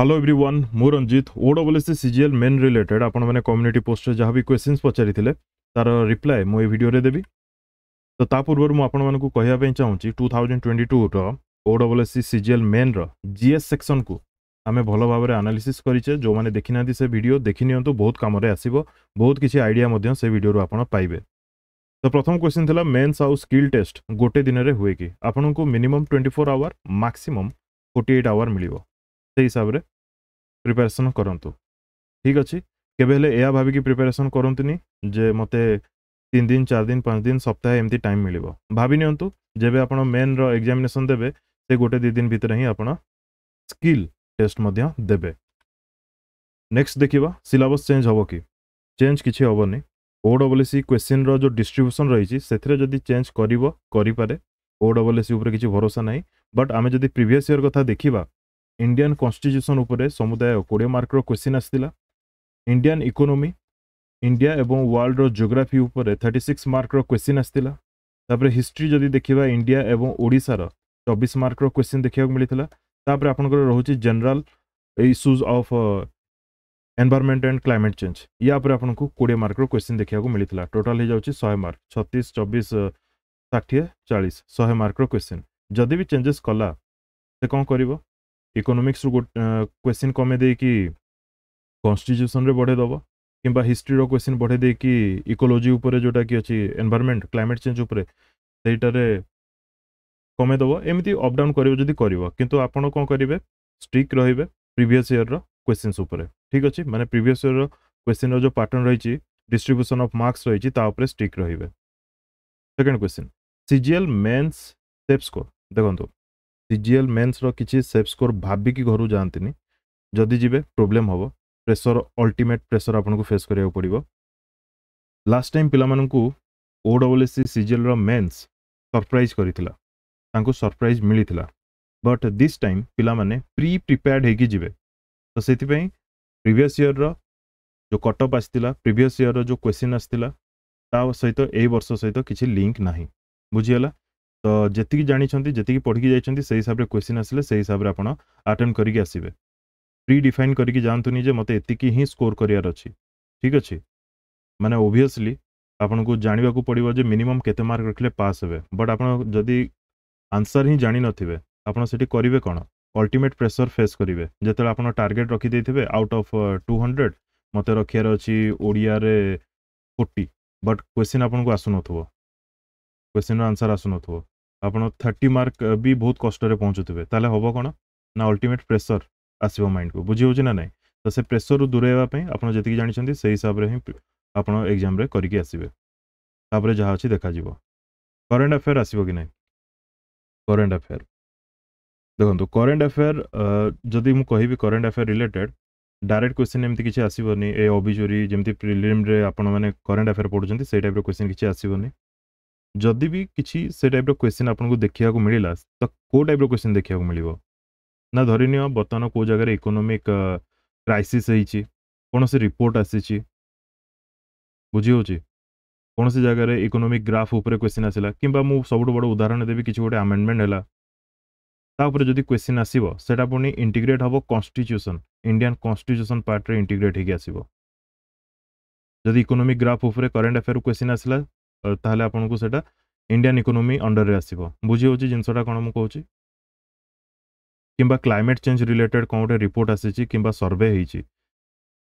Hello everyone ମୁଁ ରଞ୍ଜିତ ଓଡବ୍ଲ୍ୟୁସି C G L main related ଆପଣମାନେ କମ୍ୟୁନିଟି ପୋଷ୍ଟରେ ଯାହା ବି କ୍ୱେଶ୍ଚିନ୍ସ ପଚାରିଥିଲେ ତାର ରିପ୍ଲାଏ ମୁଁ ଏଇ ଭିଡ଼ିଓରେ ଦେବି ତ ତା ପୂର୍ବରୁ ମୁଁ ଆପଣମାନଙ୍କୁ କହିବା ପାଇଁ ଚାହୁଁଛି ଟୁ ଥାଉଜେଣ୍ଡ ଟ୍ୱେଣ୍ଟି ଟୁର ଓଡବ୍ଲ୍ୟୁସି ସି ଜି ଏଲ୍ ମେନ୍ର ଜି ଏସ୍ ସେକ୍ସନକୁ ଆମେ ଭଲ ଭାବରେ ଆନାଲିସିସ୍ କରିଛେ ଯେଉଁମାନେ ଦେଖିନାହାନ୍ତି ସେ ଭିଡ଼ିଓ ଦେଖିନିଅନ୍ତୁ ବହୁତ କାମରେ ଆସିବ ବହୁତ କିଛି ଆଇଡ଼ିଆ ମଧ୍ୟ ସେ ଭିଡ଼ିଓରୁ ଆପଣ ପାଇବେ ତ ପ୍ରଥମ କ୍ୱେଶ୍ଚିନ୍ ଥିଲା ମେନ୍ସ ଆଉ ସ୍କିଲ୍ ଟେଷ୍ଟ ଗୋଟେ ଦିନରେ ହୁଏ କି ଆପଣଙ୍କୁ minimum twenty four hour maximum forty eight hour ମିଳିବ ସେଇ ହିସାବରେ ପ୍ରିପାରେସନ୍ କରନ୍ତୁ ଠିକ୍ ଅଛି କେବେ ହେଲେ ଏହା ଭାବିକି ପ୍ରିପାରେସନ୍ କରନ୍ତୁନି ଯେ ମୋତେ ତିନି ଦିନ ଚାରି ଦିନ ପାଞ୍ଚ ଦିନ ସପ୍ତାହେ ଏମିତି ଟାଇମ୍ ମିଳିବ ଭାବି ନିଅନ୍ତୁ ଯେବେ ଆପଣ ମେନ୍ର ଏକ୍ଜାମିନେସନ୍ ଦେବେ ସେ ଗୋଟେ ଦୁଇ ଦିନ ଭିତରେ ହିଁ ଆପଣ ସ୍କିଲ୍ ଟେଷ୍ଟ ମଧ୍ୟ ଦେବେ ନେକ୍ସଟ ଦେଖିବା ସିଲାବସ୍ ଚେଞ୍ଜ ହେବ କି ଚେଞ୍ଜ କିଛି ହେବନି ଓ ଡବଲ ଏସି କ୍ୱେଶ୍ଚିନ୍ର ଯେଉଁ ଡିଷ୍ଟ୍ରିବ୍ୟୁସନ୍ ରହିଛି ସେଥିରେ ଯଦି ଚେଞ୍ଜ କରିବ କରିପାରେ ଓ ଡବଲ ଏସି ଉପରେ କିଛି ଭରସା ନାହିଁ ବଟ୍ ଆମେ ଯଦି ପ୍ରିଭିଅସ୍ ଇୟର୍ କଥା ଦେଖିବା ইন্ডিয়ান কনস্টিट्यूशन উপরে সমুদায় কোড়িয়ে মার্কর কোশ্চিন আসছিলা ইন্ডিয়ান ইকোনোমি ইন্ডিয়া এবং ওয়ার্ল্ডর জিওগ্রাফি উপরে থার্টি সিক্স মার্কর কোশ্চিন আসছিলা তাপরে হিস্ট্রি যদি দেখিবা ইন্ডিয়া এবং ওড়িশার চবিশ মার্কর কোশ্চিন দেখিବାକୁ ମିଳିଥିଲା ତାପରେ ଆପଣଙ୍କର ରହୁଛି general issues of environment and climate change ୟା ଉପରେ ଆପଣଙ୍କୁ କୋଡ଼ିଏ ମାର୍କର କ୍ୱେଶ୍ଚିନ୍ ଦେଖିବାକୁ ମିଳିଥିଲା ଟୋଟାଲ୍ ହେଇଯାଉଛି ଶହେ ମାର୍କ ଛତିଶ ଚବିଶ ଷାଠିଏ ଚାଳିଶ ଶହେ ମାର୍କର କ୍ୱେଶ୍ଚିନ୍ ଯଦି ବି ଚେଞ୍ଜେସ୍ କଲା ସେ କ'ଣ କରିବ ଇକୋନୋମିକ୍ସରୁ କ୍ୱେଶ୍ଚିନ୍ କମେଇ ଦେଇକି କନଷ୍ଟିଚ୍ୟୁସନ୍ରେ ବଢ଼େଇ ଦେବ କିମ୍ବା ହିଷ୍ଟ୍ରିର କ୍ୱେଶ୍ଚିନ୍ ବଢ଼େଇ ଦେଇକି ଇକୋଲୋଜି ଉପରେ ଯେଉଁଟାକି ଅଛି ଏନ୍ଭାରମେଣ୍ଟ କ୍ଲାଇମେଟ୍ ଚେଞ୍ଜ ଉପରେ ସେଇଟାରେ କମେଇ ଦେବ ଏମିତି ଅପଡାଉନ୍ କରିବ ଯଦି କରିବ କିନ୍ତୁ ଆପଣ କ'ଣ କରିବେ ଷ୍ଟ୍ରିକ୍ ରହିବେ ପ୍ରିଭିୟସ୍ ଇୟର୍ର କ୍ୱେଶ୍ଚିନ୍ସ ଉପରେ ଠିକ୍ ଅଛି ମାନେ ପ୍ରିଭିୟସ୍ ଇୟର୍ର କ୍ୱେଶ୍ଚିନ୍ର ଯେଉଁ ପାଟର୍ନ ରହିଛି ଡିଷ୍ଟ୍ରିବ୍ୟୁସନ୍ ଅଫ୍ ମାର୍କସ୍ ରହିଛି ତା ଉପରେ ଷ୍ଟ୍ରିକ୍ ରହିବେ second question CGL mains safe score ଦେଖନ୍ତୁ सीजीएल मेन्स रिच्छे सेफ स्कोर भाविकी घर जाती जदि जीवे प्रोब्लेम हम प्रेसर अल्टीमेट प्रेसर आपको फेस कराया पड़ो लास्ट टाइम पिला ओ सीजीएल रेन्स सरप्राइज कर सरप्राइज मिली बट दिस् टाइम पिलाने प्री प्रिपेयर्ड हो तो से प्रिवियस इयर रो कटअप आ प्रिवियस इयर रो क्वेश्चन आ सहित यही वर्ष सहित किसी लिंक ना बुझीगला ତ ଯେତିକି ଜାଣିଛନ୍ତି ଯେତିକି ପଢ଼ିକି ଯାଇଛନ୍ତି ସେଇ ହିସାବରେ କ୍ୱେଶ୍ଚିନ୍ ଆସିଲେ ସେଇ ହିସାବରେ ଆପଣ ଆଟେମ୍ପ୍ଟ କରିକି ଆସିବେ ପ୍ରି ଡିଫାଇନ୍ କରିକି ଯାଆନ୍ତୁନି ଯେ ମୋତେ ଏତିକି ହିଁ ସ୍କୋର କରିବାର ଅଛି ଠିକ୍ ଅଛି ମାନେ ଓଭିୟସଲି ଆପଣଙ୍କୁ ଜାଣିବାକୁ ପଡ଼ିବ ଯେ ମିନିମମ୍ କେତେ ମାର୍କ ରଖିଲେ ପାସ୍ ହେବେ ବଟ୍ ଆପଣ ଯଦି ଆନ୍ସର୍ ହିଁ ଜାଣିନଥିବେ ଆପଣ ସେଠି କରିବେ କ'ଣ ଅଲ୍ଟିମେଟ୍ ପ୍ରେସର୍ ଫେସ୍ କରିବେ ଯେତେବେଳେ ଆପଣ ଟାର୍ଗେଟ୍ ରଖିଦେଇଥିବେ ଆଉଟ୍ ଅଫ୍ ଟୁ ହଣ୍ଡ୍ରେଡ଼ ମୋତେ ରଖିବାର ଅଛି ଓଡ଼ିଆରେ କୋଟି ବଟ୍ କ୍ୱେଶ୍ଚିନ୍ ଆପଣଙ୍କୁ ଆସୁନଥିବ क्वेश्चन ଆନ୍ସର୍ ଆସୁନଥିବ ଆପଣ ଥାର୍ଟି ମାର୍କ ବି ବହୁତ କଷ୍ଟରେ ପହଞ୍ଚୁଥିବେ ତାହେଲେ ହେବ କ'ଣ ନା ଅଲ୍ଟିମେଟ୍ ପ୍ରେସର୍ ଆସିବ ମାଇଣ୍ଡକୁ ବୁଝି ହେଉଛି ନା ନାହିଁ ତ ସେ ପ୍ରେସରରୁ ଦୂରେଇବା ପାଇଁ ଆପଣ ଯେତିକି ଜାଣିଛନ୍ତି ସେଇ ହିସାବରେ ହିଁ ଆପଣ ଏକ୍ଜାମ୍ରେ କରିକି ଆସିବେ ତାପରେ ଯାହା ଅଛି ଦେଖାଯିବ କରେଣ୍ଟ ଆଫେୟାର୍ ଆସିବ କି ନାହିଁ କରେଣ୍ଟ ଆଫେୟାର୍ ଦେଖନ୍ତୁ କରେଣ୍ଟ ଆଫେୟାର୍ ଯଦି ମୁଁ କହିବି current affair related direct question ଏମିତି କିଛି ଆସିବନି ଏ ଅଭିଚୋରୀ ଯେମିତି ପ୍ରିଲିମ୍ରେ ଆପଣମାନେ କରେଣ୍ଟ ଆଫେୟାର୍ ପଢ଼ୁଛନ୍ତି ସେଇ ଟାଇପ୍ର କ୍ୱେଶ୍ଚିନ୍ କିଛି ଆସିବନି जदि भी किसी से टाइप क्वेश्चन आपको देखा मिलला तो कौ टाइप रोशन देखा मिल ना धरने बर्तमान कौ जगार इकोनोमिक क्राइसी कौन से रिपोर्ट आसी बुझी कौन से जगह इकोनोमिक ग्राफ उपर क्वेश्चन आसला कि सब बड़ा उदाहरण देवी किसी गोटे आमेडमेंट है तापर जब क्वेश्चन आसा पुणी इंटिग्रेट हम कन्स्टिट्यूसन इंडियान कन्स्टिट्यूसन पार्ट्रे इंटिग्रेट होगी जदि इकोनोमिक ग्राफ उपर करेन्ट अफेयर क्वेश्चन आसला ତାହେଲେ ଆପଣଙ୍କୁ ସେଇଟା ଇଣ୍ଡିଆନ୍ ଇକୋନୋମି ଅଣ୍ଡରରେ ଆସିବ ବୁଝିହେଉଛି ଜିନିଷଟା କ'ଣ ମୁଁ କହୁଛି କିମ୍ବା କ୍ଲାଇମେଟ୍ ଚେଞ୍ଜ ରିଲେଟେଡ୍ କ'ଣ ଗୋଟେ ରିପୋର୍ଟ ଆସିଛି କିମ୍ବା ସର୍ଭେ ହେଇଛି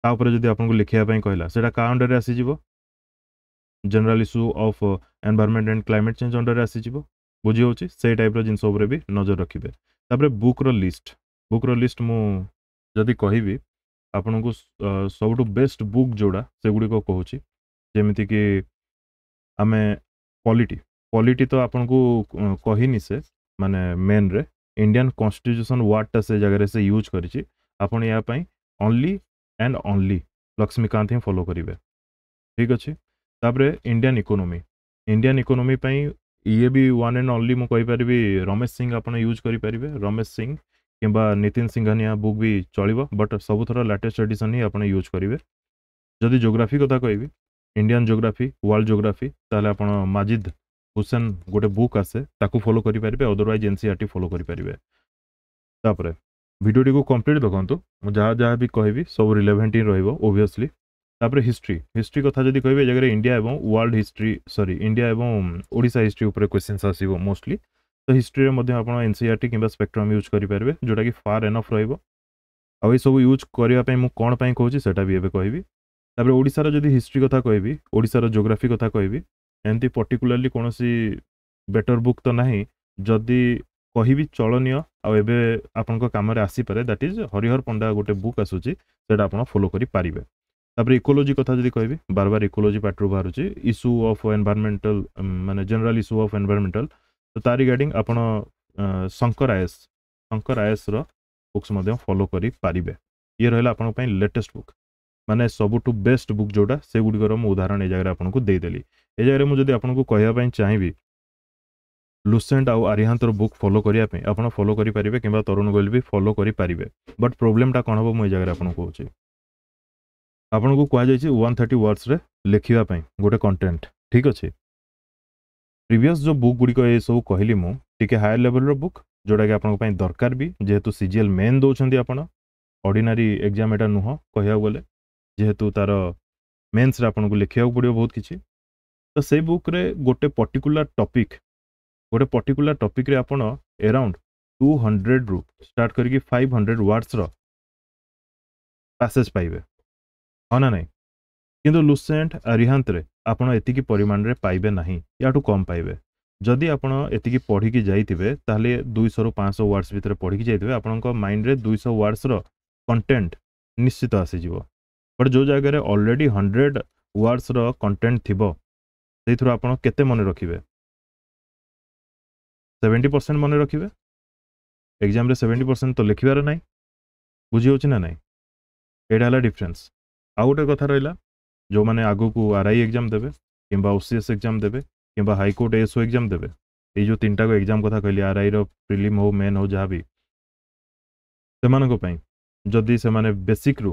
ତା ଉପରେ ଯଦି ଆପଣଙ୍କୁ ଲେଖିବା ପାଇଁ କହିଲା ସେଇଟା କାହା ଅଣ୍ଡରରେ ଆସିଯିବ general issue of environment and climate change ଅଣ୍ଡରରେ ଆସିଯିବ ବୁଝିହେଉଛି ସେଇ ଟାଇପ୍ର ଜିନିଷ ଉପରେ ବି ନଜର ରଖିବେ ତାପରେ ବୁକ୍ର ଲିଷ୍ଟ ବୁକ୍ର ଲିଷ୍ଟ ମୁଁ ଯଦି କହିବି ଆପଣଙ୍କୁ ସବୁଠୁ ବେଷ୍ଟ ବୁକ୍ ଯେଉଁଟା ସେଗୁଡ଼ିକ କହୁଛି ଯେମିତିକି ଆମେ ପଲିଟି ପଲିଟି ତ ଆପଣଙ୍କୁ କହିନି ସେ ମାନେ ମେନ୍ରେ ଇଣ୍ଡିଆନ୍ କନଷ୍ଟିଟ୍ୟୁସନ୍ ୱାର୍ଡ଼ଟା ସେ ଜାଗାରେ ସେ ୟୁଜ୍ କରିଛି ଆପଣ ଏହା ପାଇଁ ଓନ୍ଲି ଆଣ୍ଡ ଓନ୍ଲି ଲକ୍ଷ୍ମୀକାନ୍ତ ହିଁ ଫଲୋ କରିବେ ଠିକ୍ ଅଛି ତାପରେ ଇଣ୍ଡିଆନ୍ ଇକୋନୋମି ଇଣ୍ଡିଆନ୍ ଇକୋନୋମି ପାଇଁ ଇଏ ବି ୱାନ୍ ଆଣ୍ଡ ଓନ୍ଲି ମୁଁ କହିପାରିବି ରମେଶ ସିଂ ଆପଣ ୟୁଜ୍ କରିପାରିବେ ରମେଶ ସିଂ କିମ୍ବା ନିତିନ ସିଂଘାନିଆ ବୁକ୍ ବି ଚଳିବ ବଟ୍ ସବୁଥର ଲାଟେଷ୍ଟ ଏଡ଼ିସନ୍ ହିଁ ଆପଣ ୟୁଜ୍ କରିବେ ଯଦି ଜୋଗ୍ରାଫି କଥା କହିବି ইন্ডিয়ান জিওগ্রাফি ওয়ার্ল্ড জিওগ্রাফি তাহলে আপনার মাজিদ হুসেন গোটে বুক আসে তাকে ফলো করে পারবে অদরওয়াইজ এনসিআরটি ফলো করে পারবে তাপরে ভিডিওটিকে কমপ্লিট দেখন্তু মু যা যা বি কহিবি সব রিলেভেন্ট হি রহিব ওভিয়াসলি তাপরে হিস্ট্রি হিস্ট্রি কথা যদি কহিবে এই জায়গায় ইন্ডিয়া এবং ওয়ার্ল্ড হিস্ট্রি সরি ইন্ডিয়া এবং ওড়িশা হিস্ট্রি উপরে কোশ্চেন্স আসিব মোস্টলি তো হিস্ট্রিরে মধ্যে আপনার এনসিআরটি কিংবা স্পেকট্রম ইউজ করে যেটা কি ফার এনফ রহব ଆଉ ଏସବୁ ୟୁଜ୍ କରିବା ପାଇଁ ମୁଁ କ'ଣ ପାଇଁ କହୁଛି ସେଇଟା ବି ଏବେ କହିବି ତାପରେ ଓଡ଼ିଶାର ଯଦି ହିଷ୍ଟ୍ରି କଥା କହିବି ଓଡ଼ିଶାର ଜୋଗ୍ରାଫି କଥା କହିବି ଏମିତି ପର୍ଟିକୁଲାରଲି କୌଣସି ବେଟର୍ ବୁକ୍ ତ ନାହିଁ ଯଦି କହିବି ଚଳନୀୟ ଆଉ ଏବେ ଆପଣଙ୍କ କାମରେ ଆସିପାରେ ଦ୍ୟାଟ୍ ଇଜ୍ ହରିହର ପଣ୍ଡା ଗୋଟେ ବୁକ୍ ଆସୁଛି ସେଇଟା ଆପଣ ଫଲୋ କରିପାରିବେ ତାପରେ ଇକୋଲୋଜି କଥା ଯଦି କହିବି ବାର ବାର ଇକୋଲୋଜି ପାର୍ଟରୁ ବାହାରୁଛି ଇସ୍ୟୁ ଅଫ୍ ଏନଭାରମେଣ୍ଟାଲ ମାନେ ଜେନେରାଲ ଇସ୍ୟୁ ଅଫ୍ ଏନଭାରମେଣ୍ଟାଲ ତ ତା ରିଗାର୍ଡିଂ ଆପଣ ଶଙ୍କର ଆଏସ ଶଙ୍କର ଆଏସର ବୁକ୍ସ ମଧ୍ୟ ଫଲୋ କରିପାରିବେ ଇଏ ରହିଲା ଆପଣଙ୍କ ପାଇଁ ଲେଟେଷ୍ଟ ବୁକ୍ ମାନେ ସବୁଠୁ ବେଷ୍ଟ ବୁକ୍ ଯେଉଁଟା ସେଗୁଡ଼ିକର ମୁଁ ଉଦାହରଣ ଏ ଜାଗାରେ ଆପଣଙ୍କୁ ଦେଇଦେଲି ଏ ଜାଗାରେ ମୁଁ ଯଦି ଆପଣଙ୍କୁ କହିବା ପାଇଁ ଚାହିଁବି ଲୁସେଣ୍ଟ ଆଉ ଆରିହାନ୍ତର ବୁକ୍ ଫଲୋ କରିବା ପାଇଁ ଆପଣ ଫଲୋ କରିପାରିବେ କିମ୍ବା ତରୁଣ ଗୋଏଲ ବି ଫଲୋ କରିପାରିବେ ବଟ୍ ପ୍ରୋବ୍ଲେମଟା କ'ଣ ହେବ ମୁଁ ଏ ଜାଗାରେ ଆପଣଙ୍କୁ କହୁଛି ଆପଣଙ୍କୁ କୁହାଯାଇଛି ୱାନ୍ ଥାର୍ଟି ୱାର୍ଡ଼ସରେ ଲେଖିବା ପାଇଁ ଗୋଟେ କଣ୍ଟେଣ୍ଟ ଠିକ୍ ଅଛି ପ୍ରିଭିୟସ୍ ଯେଉଁ ବୁକ୍ ଗୁଡ଼ିକ ଏସବୁ କହିଲି ମୁଁ ଟିକେ ହାୟର ଲେଭେଲର ବୁକ୍ ଯେଉଁଟାକି ଆପଣଙ୍କ ପାଇଁ ଦରକାର ବି ଯେହେତୁ ସିଜିଏଲ୍ ମେନ୍ ଦେଉଛନ୍ତି ଆପଣ ଅର୍ଡ଼ିନାରୀ ଏକ୍ଜାମ୍ ଏଇଟା ନୁହଁ କହିବାକୁ ଗଲେ जेहेतु तार मेन्स आपको लिखा पड़ो बहुत किसी तो से बुक्रे गोटे पर्टिकुला टपिक गोटे पर्टिकुला टपिक आपराउंड टू हंड्रेड रु स्टार्ट कर फाइव हंड्रेड व्वर्डसर पैसेज पाइबे हाँ ना नहीं कि लुसेंट रिहांत्रे आपत परिमाण में पाइबे ना या कम पाइबे जदि आपत पढ़ की जाते हैं दुई रू पांच वार्डस भितर पढ़ की जाते हैं आपंड दुई वार्डसर कंटेन्ट निश्चित आसीज ବଟ୍ ଯେଉଁ ଜାଗାରେ ଅଲରେଡ଼ି ହଣ୍ଡ୍ରେଡ଼ ୱାର୍ଡ଼ସର କଣ୍ଟେଣ୍ଟ ଥିବ ସେଇଥିରୁ ଆପଣ କେତେ ମନେ ରଖିବେ ସେଭେଣ୍ଟି ପରସେଣ୍ଟ ମନେ ରଖିବେ ଏକ୍ଜାମ୍ରେ ସେଭେଣ୍ଟି ପରସେଣ୍ଟ ତ ଲେଖିବାର ନାହିଁ ବୁଝିହେଉଛି ନା ନାହିଁ ଏଇଟା ହେଲା ଡିଫରେନ୍ସ ଆଉ ଗୋଟେ କଥା ରହିଲା ଯେଉଁମାନେ ଆଗକୁ ଆର୍ ଆଇ ଏକ୍ଜାମ୍ ଦେବେ କିମ୍ବା ଓ ସି ଏସ୍ ଏକ୍ଜାମ୍ ଦେବେ କିମ୍ବା ହାଇକୋର୍ଟ ଏସ୍ଓ ଏକ୍ଜାମ୍ ଦେବେ ଏଇ ଯେଉଁ ତିନିଟାକୁ ଏକ୍ଜାମ୍ କଥା କହିଲି ଆର୍ ଆଇର ପ୍ରିଲିମ୍ ହଉ ମେନ୍ ହଉ ଯାହା ବି ସେମାନଙ୍କ ପାଇଁ ଯଦି ସେମାନେ ବେସିକ୍ରୁ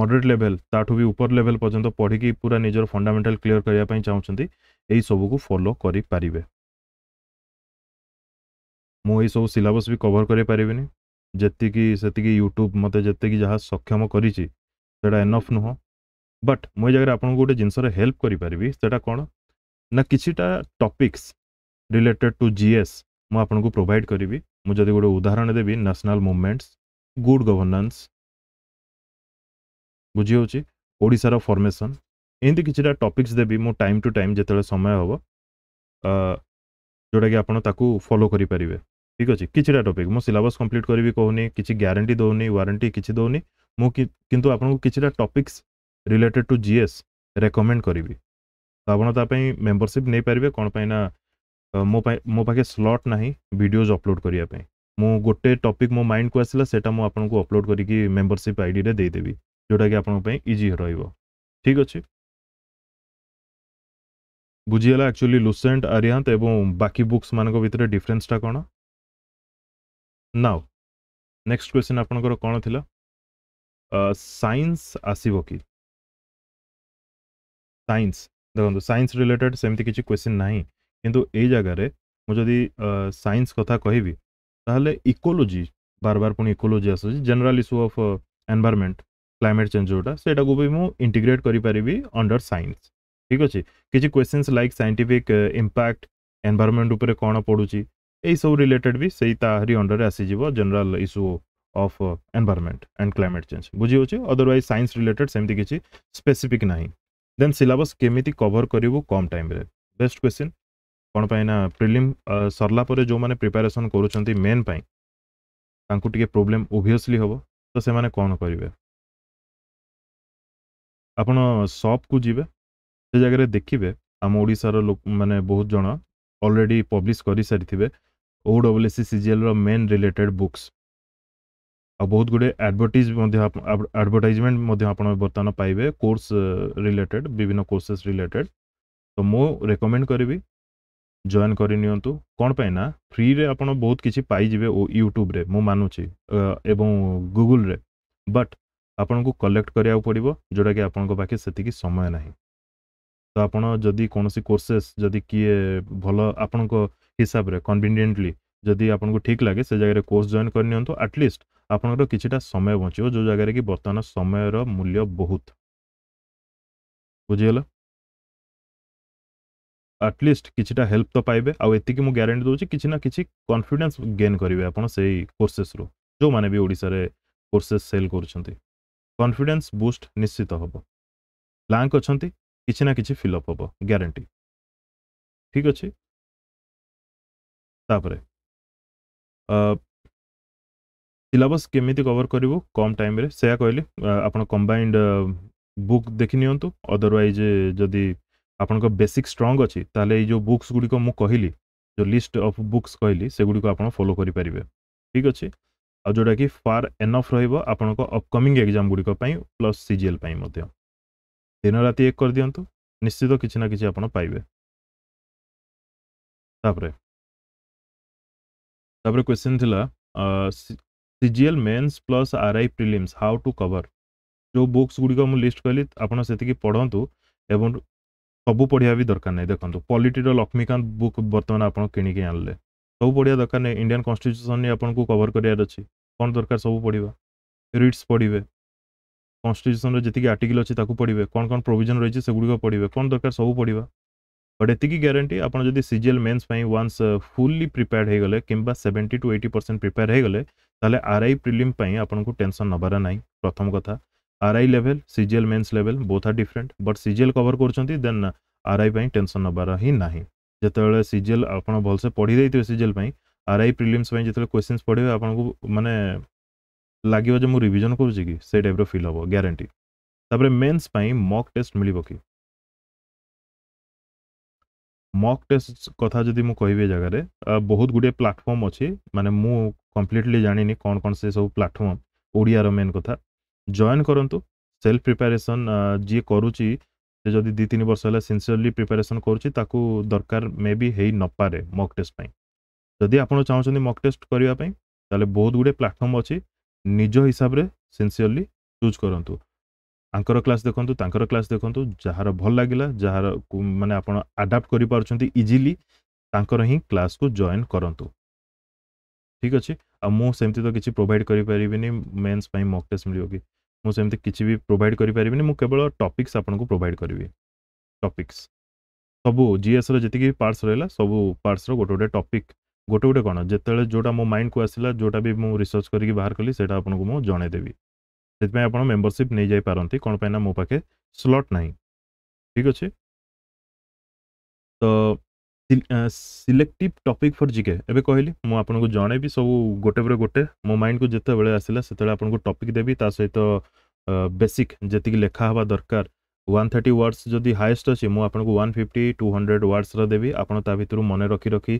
ମଡରେଟ୍ ଲେଭେଲ୍ ତାଠୁ ବି ଉପର ଲେଭେଲ୍ ପର୍ଯ୍ୟନ୍ତ ପଢ଼ିକି ପୁରା ନିଜର ଫଣ୍ଡାମେଣ୍ଟାଲ କ୍ଲିଅର କରିବା ପାଇଁ ଚାହୁଁଛନ୍ତି ଏହିସବୁକୁ ଫଲୋ କରିପାରିବେ ମୁଁ ଏଇସବୁ ସିଲାବସ୍ ବି କଭର୍ କରିପାରିବିନି ଯେତିକି ସେତିକି ୟୁଟ୍ୟୁବ୍ ମୋତେ ଯେତିକି ଯାହା ସକ୍ଷମ କରିଛି ସେଇଟା ଏନଫ୍ ନୁହଁ ବଟ୍ ମୁଁ ଏ ଜାଗାରେ ଆପଣଙ୍କୁ ଗୋଟେ ଜିନିଷର ହେଲ୍ପ କରିପାରିବି ସେଇଟା କ'ଣ ନା କିଛିଟା ଟପିକ୍ସ ରିଲେଟେଡ୍ ଟୁ ଜିଏସ୍ ମୁଁ ଆପଣଙ୍କୁ ପ୍ରୋଭାଇଡ଼୍ କରିବି ମୁଁ ଯଦି ଗୋଟେ ଉଦାହରଣ ଦେବି ନ୍ୟାସନାଲ୍ ମୁଭମେଣ୍ଟସ୍ ଗୁଡ଼୍ ଗଭର୍ଣ୍ଣାନ୍ସ बुझी ओडार फर्मेसन एमती कि टपिक्स देवी मुझ टाइम टू टाइम जिते समय हे जोटा कि आपको फलो करें ठीक अच्छे कि टपिक मो सिलस कम्प्लीट करी कहूनी किसी ग्यारंटी दौनी वारंटी किसी दौनी मुझे आपको कि topics related to GS recommend करी तो आप मेम्बरसीप नहीं पारे कौनपाई ना मो पाखे स्लट ना भिडज अपलोड करने गोटे टपिक मो माइंड को आसला से आपको अपलोड करी मेम्बरसीप आईडी देदेवी ଯେଉଁଟାକି ଆପଣଙ୍କ ପାଇଁ ଇଜି ରହିବ ଠିକ୍ ଅଛି ବୁଝିଗଲା ଆକ୍ଚୁଆଲି ଲୁସେଣ୍ଟ ଆରିହାନ୍ତ ଏବଂ ବାକି ବୁକ୍ସମାନଙ୍କ ଭିତରେ ଡିଫରେନ୍ସଟା କ'ଣ ନାଓ ନେକ୍ସଟ କ୍ୱେଶ୍ଚିନ୍ ଆପଣଙ୍କର କ'ଣ ଥିଲା ସାଇନ୍ସ ଆସିବ କି ସାଇନ୍ସ ଦେଖନ୍ତୁ ସାଇନ୍ସ ରିଲେଟେଡ଼ ସେମିତି କିଛି କ୍ୱେଶ୍ଚିନ୍ ନାହିଁ କିନ୍ତୁ ଏଇ ଜାଗାରେ ମୁଁ ଯଦି ସାଇନ୍ସ କଥା କହିବି ତାହେଲେ ଇକୋଲୋଜି ବାର ବାର ପୁଣି ଇକୋଲୋଜି ଆସୁଛି general issue of environment climate change जोटा से भी मु इंटीग्रेट अंडर साइंस ठीक अच्छे किसी question like scientific impact environment उपर कौन पड़ू एई सब रिलेटेड भी सही ताहरी अंडर आसीज general issue of environment and climate change बुझी होची अदरवाइज साइंस रिलेटेड सेमती किसी स्पेसिफिक ना देन सिलेबस केमी कवर करूँ कम टाइम बेस्ट क्वेश्चन कौन पाईना प्रिलिम सरला जो मैंने प्रिपेरेसन প্রিপারেসন प्रोब्लेम মেন পাই तो से कौन करेंगे ଆପଣ ସପ୍କୁ ଯିବେ ସେ ଜାଗାରେ ଦେଖିବେ ଆମ ଓଡ଼ିଶାର ଲୋକ ମାନେ ବହୁତ ଜଣ ଅଲରେଡ଼ି ପବ୍ଲିଶ କରିସାରିଥିବେ ଓ ଡବ୍ଲୁ ଏସ୍ ସି ଜିଏଲ୍ର ମେନ୍ ରିଲେଟେଡ଼୍ ବୁକ୍ସ ଆଉ ବହୁତ ଗୁଡ଼ିଏ ଆଡ଼ଭର୍ଟାଇଜ ମଧ୍ୟ ଆଡ଼ଭର୍ଟାଇଜମେଣ୍ଟ ମଧ୍ୟ ଆପଣ ବର୍ତ୍ତମାନ ପାଇବେ କୋର୍ସ ରିଲେଟେଡ଼୍ ବିଭିନ୍ନ କୋର୍ସେସ୍ ରିଲେଟେଡ଼୍ ତ ମୁଁ ରେକମେଣ୍ଡ କରିବି ଜଏନ୍ କରିନିଅନ୍ତୁ କ'ଣ ପାଇଁ ନା ଫ୍ରିରେ ଆପଣ ବହୁତ କିଛି ପାଇଯିବେ ଓ ୟୁଟ୍ୟୁବରେ ମୁଁ ମାନୁଛି ଏବଂ ଗୁଗୁଲରେ ବଟ୍ আপনক কালেক্ট করিয়া পড়িব জড়া কি আপনক বাকি সেটি কি সময় নাই তো আপন যদি কোনসি কোর্সেস যদি কি ভালো আপনক হিসাব রে কনভেনিয়েন্টলি যদি আপনক ঠিক লাগে সেই জায়গা রে কোর্স জয়েন করন তো এট লিস্ট আপনক কিছুটা সময় পচিও যে জায়গা রে কি বর্তন সময়র মূল্য বহুত বুঝিলা এট লিস্ট কিছুটা হেল্প তো পাইবে আউ এত কি ম গ্যারান্টি দুছি কিছিনা কিছি কনফিডেন্স গেইন করিবে আপন সেই কোর্সেস র জো মানে বি ওড়িশা রে কোর্সেস সেল করুছন্তি କନଫିଡେନ୍ସ ବୁଷ୍ଟ ନିଶ୍ଚିତ ହେବ ବ୍ଲାଙ୍କ ଅଛନ୍ତି କିଛି ନା କିଛି ଫିଲ୍ଅପ୍ ହେବ ଗ୍ୟାରେଣ୍ଟି ଠିକ୍ ଅଛି ତାପରେ ସିଲାବସ୍ କେମିତି କଭର୍ କରିବୁ କମ୍ ଟାଇମ୍ରେ ସେୟା କହିଲି ଆପଣ କମ୍ବାଇଣ୍ଡ ବୁକ୍ ଦେଖିନିଅନ୍ତୁ ଅଦରୱାଇଜ୍ ଯଦି ଆପଣଙ୍କ ବେସିକ୍ ଷ୍ଟ୍ରଙ୍ଗ ଅଛି ତାହେଲେ ଏଇ ଯେଉଁ ବୁକ୍ସ ଗୁଡ଼ିକ ମୁଁ କହିଲି ଯେଉଁ ଲିଷ୍ଟ ଅଫ୍ ବୁକ୍ସ କହିଲି ସେଗୁଡ଼ିକ ଆପଣ ଫଲୋ କରିପାରିବେ ଠିକ୍ ଅଛି जोटा कि फार ଏନଫ୍ ରହିବ ଆପଣଙ୍କ एग्जाम ଏକ୍ଜାମ୍ ଗୁଡ଼ିକ ପାଇଁ ପ୍ଲସ୍ ସି ଜି ଏଲ୍ ପାଇଁ ମଧ୍ୟ ଦିନ ରାତି ଏକ କରିଦିଅନ୍ତୁ ନିଶ୍ଚିତ କିଛି ନା କିଛି C G L mains plus R I prelims how to cover जो बुक्स गुड़िक लिस्ट कली आपड़ से एवं सब पढ़िया भी दरकार नहीं देखो पॉलिटीर लक्ष्मीकांत बुक बर्तमान आप किणिक आनले सब पढ़िया दरकार ना इंडियान कन्स्टिट्यूशन आपको कवर करार अच्छी कौन दरकार सब पढ़ा रिट्स पढ़े कन्स्टिट्यूशन जी आर्टिकल अच्छे पढ़े कौन कौन प्रोजन रही है से सेगुड़ पढ़े कौन दरकार सब पढ़ा बट ये ग्यारंटी आप CGL mains once fully prepare गले कि seventy two eighty percent prepare हो गले आर आई प्रिलिम आपको टेनसन नबार ना प्रथम कथ R I level CGL mains level both are different but CGL cover दे आर आई टेनसन नबार ही ना जिते सीजीएल आपड़ भलसे पढ़ी देते हैं सीजीएल ଆର୍ ଆଇ ପ୍ରିଲିମ୍ସ ପାଇଁ ଯେତେବେଳେ କ୍ୱେଶ୍ଚିନ୍ସ ପଢ଼ିବେ ଆପଣଙ୍କୁ ମାନେ ଲାଗିବ ଯେ ମୁଁ ରିଭିଜନ୍ କରୁଛି କି ସେ ଟାଇପ୍ର ଫିଲ୍ ହେବ ଗ୍ୟାରେଣ୍ଟି ତାପରେ ମେନ୍ସ ପାଇଁ ମକ୍ ଟେଷ୍ଟ ମିଳିବ କି ମକ୍ ଟେଷ୍ଟ କଥା ଯଦି ମୁଁ କହିବି ଏ ଜାଗାରେ ବହୁତ ଗୁଡ଼ିଏ ପ୍ଲାଟଫର୍ମ ଅଛି ମାନେ ମୁଁ କମ୍ପ୍ଲିଟଲି ଜାଣିନି କ'ଣ କ'ଣ ସେ ସବୁ ପ୍ଲାଟଫର୍ମ ଓଡ଼ିଆର ମେନ୍ କଥା ଜଏନ୍ କରନ୍ତୁ ସେଲ୍ଫ ପ୍ରିପାରେସନ୍ ଯିଏ କରୁଛି ସେ ଯଦି ଦୁଇ ତିନି ବର୍ଷ ହେଲା ସିନ୍ସିୟରଲି ପ୍ରିପାରେସନ୍ କରୁଛି ତାକୁ ଦରକାର ମେ ବି ହେଇ ନପାରେ ମକ୍ ଟେଷ୍ଟ ପାଇଁ ଯଦି ଆପଣ ଚାହୁଁଛନ୍ତି ମକ୍ ଟେଷ୍ଟ କରିବା ପାଇଁ ତାହେଲେ ବହୁତ ଗୁଡ଼ିଏ ପ୍ଲାଟଫର୍ମ ଅଛି ନିଜ ହିସାବରେ ସିନ୍ସିୟରଲି ଚୁଜ୍ କରନ୍ତୁ ତାଙ୍କର କ୍ଲାସ୍ ଦେଖନ୍ତୁ ତାଙ୍କର କ୍ଲାସ୍ ଦେଖନ୍ତୁ ଯାହାର ଭଲ ଲାଗିଲା ଯାହାର ମାନେ ଆପଣ ଆଡାପ୍ଟ କରିପାରୁଛନ୍ତି ଇଜିଲି ତାଙ୍କର ହିଁ କ୍ଲାସ୍କୁ ଜଏନ୍ କରନ୍ତୁ ଠିକ୍ ଅଛି ଆଉ ମୁଁ ସେମିତି ତ କିଛି ପ୍ରୋଭାଇଡ଼ କରିପାରିବିନି ମେନ୍ସ ପାଇଁ ମକ୍ ଟେଷ୍ଟ ମିଳିବ କି ମୁଁ ସେମିତି କିଛି ବି ପ୍ରୋଭାଇଡ଼ କରିପାରିବିନି ମୁଁ କେବଳ ଟପିକ୍ସ ଆପଣଙ୍କୁ ପ୍ରୋଭାଇଡ଼ କରିବି ଟପିକ୍ସ ସବୁ ଜିଏସ୍ର ଯେତିକି ପାର୍ଟସ୍ ରହିଲା ସବୁ ପାର୍ଟସ୍ର ଗୋଟେ ଗୋଟେ ଟପିକ୍ ଗୋଟେ ଗୋଟେ କ'ଣ ଯେତେବେଳେ ଯେଉଁଟା ମୋ ମାଇଣ୍ଡକୁ ଆସିଲା ଯେଉଁଟା ବି ମୁଁ ରିସର୍ଚ୍ଚ କରିକି ବାହାର କଲି ସେଇଟା ଆପଣଙ୍କୁ ମୁଁ ଜଣାଇଦେବି ସେଥିପାଇଁ ଆପଣ ମେମ୍ବରସିପ୍ ନେଇଯାଇପାରନ୍ତି କ'ଣ ପାଇଁ ନା ମୋ ପାଖେ ସ୍ଲଟ୍ ନାହିଁ ଠିକ୍ ଅଛି ତ ସିଲେକ୍ଟିଭ୍ ଟପିକ୍ ଫର୍ ଜିକେ ଏବେ କହିଲି ମୁଁ ଆପଣଙ୍କୁ ଜଣେଇବି ସବୁ ଗୋଟେ ପରେ ଗୋଟେ ମୋ ମାଇଣ୍ଡକୁ ଯେତେବେଳେ ଆସିଲା ସେତେବେଳେ ଆପଣଙ୍କୁ ଟପିକ୍ ଦେବି ତା ସହିତ ବେସିକ୍ ଯେତିକି ଲେଖା ହେବା ଦରକାର ୱାନ୍ ଥାର୍ଟି ୱାର୍ଡ଼ସ୍ ଯଦି ହାଏଷ୍ଟ ଅଛି ମୁଁ ଆପଣଙ୍କୁ ୱାନ୍ ଫିଫ୍ଟି ଟୁ ହଣ୍ଡ୍ରେଡ଼ ୱାର୍ଡ଼ସ୍ର ଦେବି ଆପଣ ତା ଭିତରୁ ମନେ ରଖି ରଖି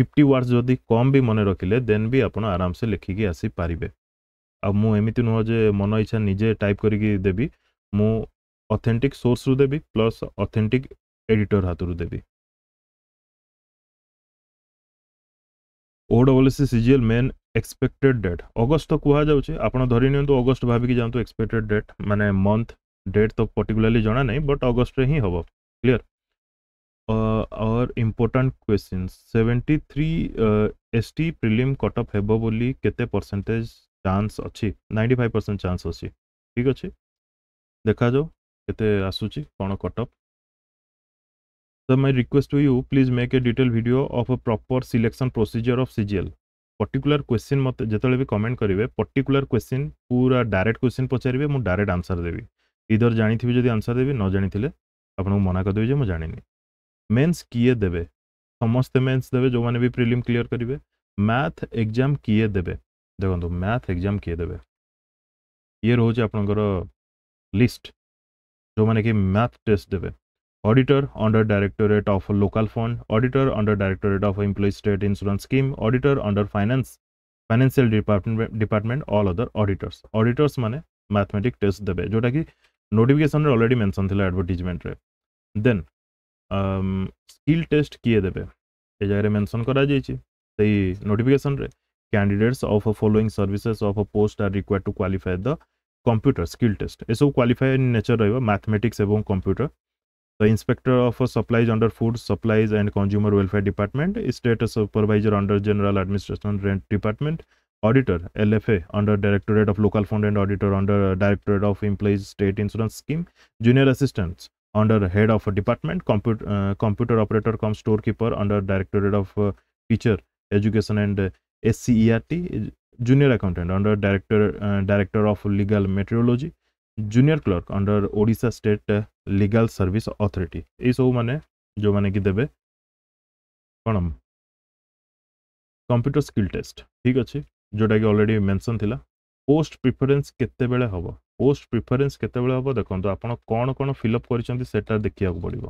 ଫିଫ୍ଟି ୱାର୍ଡ଼ସ୍ ଯଦି କମ୍ ବି ମନେ ରଖିଲେ ଦେନ୍ ବି ଆପଣ ଆରାମସେ ଲେଖିକି ଆସିପାରିବେ ଆଉ ମୁଁ ଏମିତି ନୁହଁ ଯେ ମନ ଇଚ୍ଛା ନିଜେ ଟାଇପ୍ କରିକି ଦେବି ମୁଁ ଅଥେଣ୍ଟିକ୍ ସୋର୍ସରୁ ଦେବି ପ୍ଲସ୍ ଅଥେଣ୍ଟିକ୍ ଏଡ଼ିଟର୍ ହାତରୁ ଦେବି O double C CGL main expected date August କୁହାଯାଉଛି ଆପଣ ଧରି ନିଅନ୍ତୁ ଅଗଷ୍ଟ ଭାବିକି ଯାଆନ୍ତୁ ଏକ୍ସପେକ୍ଟେଡ୍ ଡେଟ୍ ମାନେ ମନ୍ଥ ଡେଟ୍ ତ ପର୍ଟିକୁଲାରଲି ଜଣା ନାହିଁ ବଟ୍ ଅଗଷ୍ଟରେ ହିଁ ହେବ clear uh or important question 73 ST prelim cut off હેબો બોલી કેતે परसेंटेज ચાન્સ અછી 95% ચાન્સ હોશી ઠીક અછી દેખાજો કેતે આસુચી કોણ cut off so my request to you please make a detail video of a proper selection procedure of CGL particular question મત જેતલે ભી કમેન્ટ કરીવે પર્ટીક્યુલર ક્વેશ્ચન પૂરા ડાયરેક્ટ ક્વેશ્ચન પૂછારીવે હું ડાયરેક્ટ આન્સર દેવી ફીધર જાણી થી ભી જો આન્સર દેવી ન જાણી થીલે આપણો મના કર દેજો હું જાણની मेन्स किए देवे समस्ते मेन्स देवे जो मैंने भी प्रिलिम क्लीयर करेंगे मैथ एग्जाम किए देवे देखो तो मैथ एग्जाम किए देवे ये रोचे आप लिस्ट जो मैंने कि मैथ टेस्ट देवे auditor under directorate of local fund auditor under directorate of employee state insurance scheme auditor under finance financial department department all other auditors auditors मैंने मैथमेटिक्स टेस्ट देवे जोटा कि नोटिफिकेसन अलरेडी मेनसन थी एडभर्टिजमेंट then skill test किए देते ये जगह mention कर notification candidates of a following services of post are require to qualify the computer skill test ये सब क्वाफाए रहा है मैथमेटिक्स और computer the inspector of supplies under food supplies and consumer welfare department state supervisor under general administration rent department auditor L F A under directorate of local fund and auditor under directorate of employees state insurance scheme junior assistants under head of a department computer uh, computer operator comes storekeeper under directorate of uh, teacher education and uh, scert junior accountant under director director of legal meteorology junior clerk under odisha state legal service authority ei sab mane jo mane ki debe kon computer skill test thik achi jota ki already mention thila post preference kete bele hobo post preference କେତେବେଳେ ହେବ ଦେଖନ୍ତୁ ଆପଣ କ'ଣ କ'ଣ fill up କରିଛନ୍ତି ସେଟା ଦେଖିବାକୁ ପଡ଼ିବ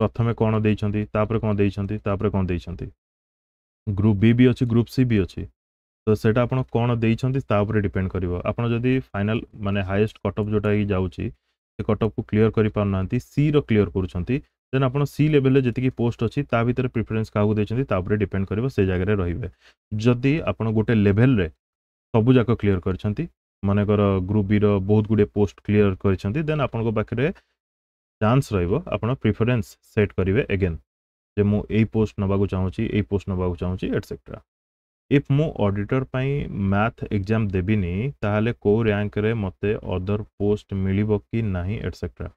ପ୍ରଥମେ କ'ଣ ଦେଇଛନ୍ତି ତାପରେ କ'ଣ ଦେଇଛନ୍ତି ତାପରେ କ'ଣ ଦେଇଛନ୍ତି ଗ୍ରୁପ୍ ବି ବି ଅଛି ଗ୍ରୁପ୍ ସି ବି ଅଛି ତ ସେଇଟା ଆପଣ କ'ଣ ଦେଇଛନ୍ତି ତା ଉପରେ ଡିପେଣ୍ଡ କରିବ ଆପଣ ଯଦି ଫାଇନାଲ୍ ମାନେ ହାଇଏଷ୍ଟ କଟଅଫ୍ ଯେଉଁଟାକି ଯାଉଛି ସେ କଟଅଫ୍କୁ କ୍ଲିଅର୍ କରିପାରୁନାହାନ୍ତି ସିର କ୍ଲିଅର୍ କରୁଛନ୍ତି ଦେନ୍ ଆପଣ ସି ଲେଭେଲରେ ଯେତିକି ପୋଷ୍ଟ ଅଛି ତା ଭିତରେ ପ୍ରିଫରେନ୍ସ କାହାକୁ ଦେଇଛନ୍ତି ତା ଉପରେ ଡିପେଣ୍ଡ କରିବ ସେ ଜାଗାରେ ରହିବେ ଯଦି ଆପଣ ଗୋଟେ ଲେଭେଲରେ ସବୁଯାକ କ୍ଲିଅର୍ କରିଛନ୍ତି मनकर ग्रुप बी रोत गुड पोस्ट क्लीयर कर देन आपण चान्स रिफरेन्स सेट करेंगे एगेन जे मुझे पोस्ट नाक चाहूँगी ये पोस्ट नाक चाहिए एटसेट्रा इफ मुडिटर पर मैथ एग्जाम देवी तेल कौ रैंक मत अदर पोस्ट मिल एटसेट्रा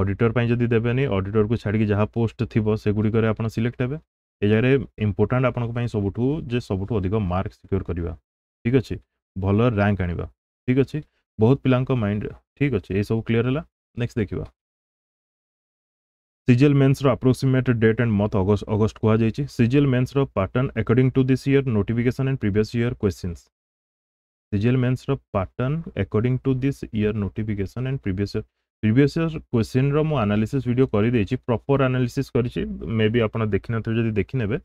अडिटर पर देवेनी अडिटर को छाड़ी जहाँ पोस्ट थी से गुड़िक सिलेक्ट हे ये इंपोर्टाट आप सब सब अधिक मार्क सिक्योर करवा ठीक अच्छे ଭଲ ର୍ୟାଙ୍କ ଆଣିବା ଠିକ୍ ଅଛି ବହୁତ ପିଲାଙ୍କ ମାଇଣ୍ଡ ଠିକ୍ ଅଛି ଏସବୁ କ୍ଲିଅର୍ ହେଲା ନେକ୍ସଟ ଦେଖିବା ସିଜିଏଲ୍ ମେନ୍ସର approximate date and month August August କୁହାଯାଇଛି ସିଜିଏଲ୍ ମେନ୍ସର pattern according to this year notification and previous year questions CGL ମେନ୍ସର pattern according to this year notification and previous year previous year କ୍ୱେଶ୍ଚିନ୍ର ମୁଁ analysis video କରିଦେଇଛି proper analysis କରିଛି ମେ ବି ଆପଣ ଦେଖିନଥିବେ ଯଦି ଦେଖିନେବେ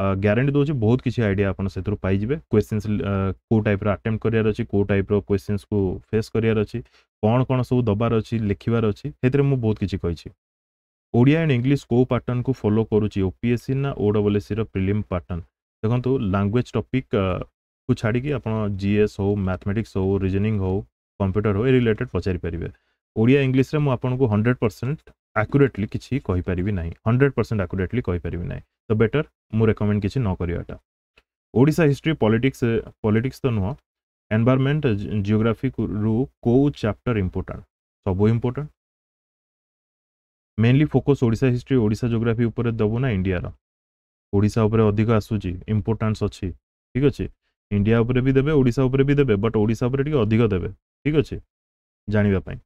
ग्यारंटी दूसरी बहुत किसी आइडिया आपर पाइबे क्वेश्चन कोई टाइप रटेम करार अच्छी कोई टाइप रोश्चि को फेस करार अच्छी कौन कौन सब दबार अच्छी लिखबार अच्छी से बहुत किसी ओडिया एंड इंग्लीश कौ पार्टन को फलो करूपीएससी ना O double S C prelim pattern देखो लांगुएज टपिक को छाड़ी आप जीएस हो मैथमेटिक्स हो रिजनिंग हो कंप्यूटर हो रिलेटेड पचारिपारे ओडिया इंग्लीश्रे आपको हंड्रेड परसेंट आकुरेटली किसी कहीपरि ना हंड्रेड परसेंट आकुरेटली कहीपरि ତ ବେଟର୍ ମୁଁ ରେକମେଣ୍ଡ କିଛି ନ କରିବାଟା ଓଡ଼ିଶା ହିଷ୍ଟ୍ରି ପଲିଟିକ୍ସ ପଲିଟିକ୍ସ ତ ନୁହଁ ଏନ୍ଭାରମେଣ୍ଟ ଜିଓଗ୍ରାଫିରୁ କେଉଁ ଚାପ୍ଟର ଇମ୍ପୋର୍ଟାଣ୍ଟ ସବୁ important mainly focus Odisha history Odisha geography ଉପରେ ଦେବୁ ନା ଇଣ୍ଡିଆର ଓଡ଼ିଶା ଉପରେ ଅଧିକ ଆସୁଛି ଇମ୍ପୋର୍ଟାନ୍ସ ଅଛି ଠିକ୍ ଅଛି ଇଣ୍ଡିଆ ଉପରେ ବି ଦେବେ ଓଡ଼ିଶା ଉପରେ ବି ଦେବେ ବଟ୍ ଓଡ଼ିଶା ଉପରେ ଟିକେ ଅଧିକ ଦେବେ ଠିକ୍ ଅଛି ଜାଣିବା ପାଇଁ